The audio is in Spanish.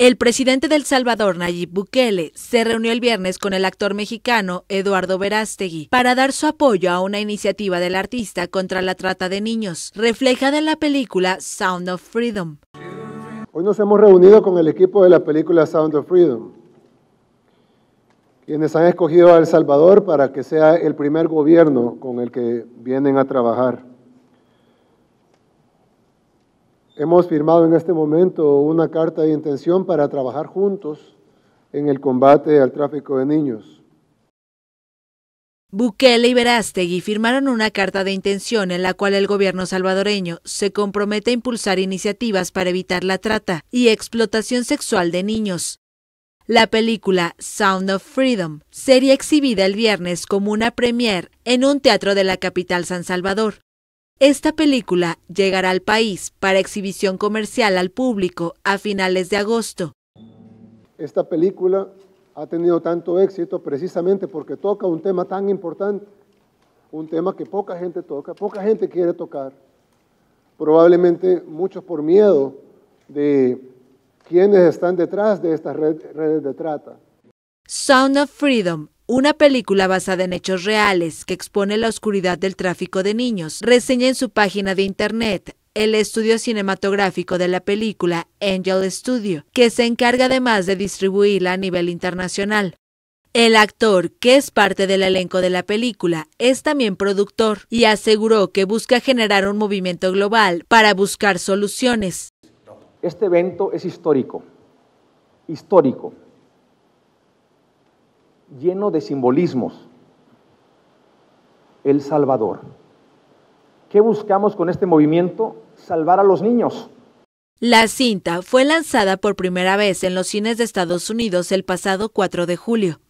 El presidente del Salvador, Nayib Bukele, se reunió el viernes con el actor mexicano Eduardo Verástegui para dar su apoyo a una iniciativa del artista contra la trata de niños, reflejada en la película Sound of Freedom. Hoy nos hemos reunido con el equipo de la película Sound of Freedom, quienes han escogido a El Salvador para que sea el primer gobierno con el que vienen a trabajar. Hemos firmado en este momento una carta de intención para trabajar juntos en el combate al tráfico de niños. Bukele y Berastegui firmaron una carta de intención en la cual el gobierno salvadoreño se compromete a impulsar iniciativas para evitar la trata y explotación sexual de niños. La película Sound of Freedom sería exhibida el viernes como una premier en un teatro de la capital San Salvador. Esta película llegará al país para exhibición comercial al público a finales de agosto. Esta película ha tenido tanto éxito precisamente porque toca un tema tan importante, un tema que poca gente toca, poca gente quiere tocar. Probablemente muchos por miedo de quienes están detrás de estas redes de trata. Sound of Freedom, una película basada en hechos reales que expone la oscuridad del tráfico de niños, reseña en su página de internet el estudio cinematográfico de la película Angel Studio, que se encarga además de distribuirla a nivel internacional. El actor, que es parte del elenco de la película, es también productor y aseguró que busca generar un movimiento global para buscar soluciones. Este evento es histórico, histórico, lleno de simbolismos. El Salvador. ¿Qué buscamos con este movimiento? Salvar a los niños. La cinta fue lanzada por primera vez en los cines de Estados Unidos el pasado 4 de julio.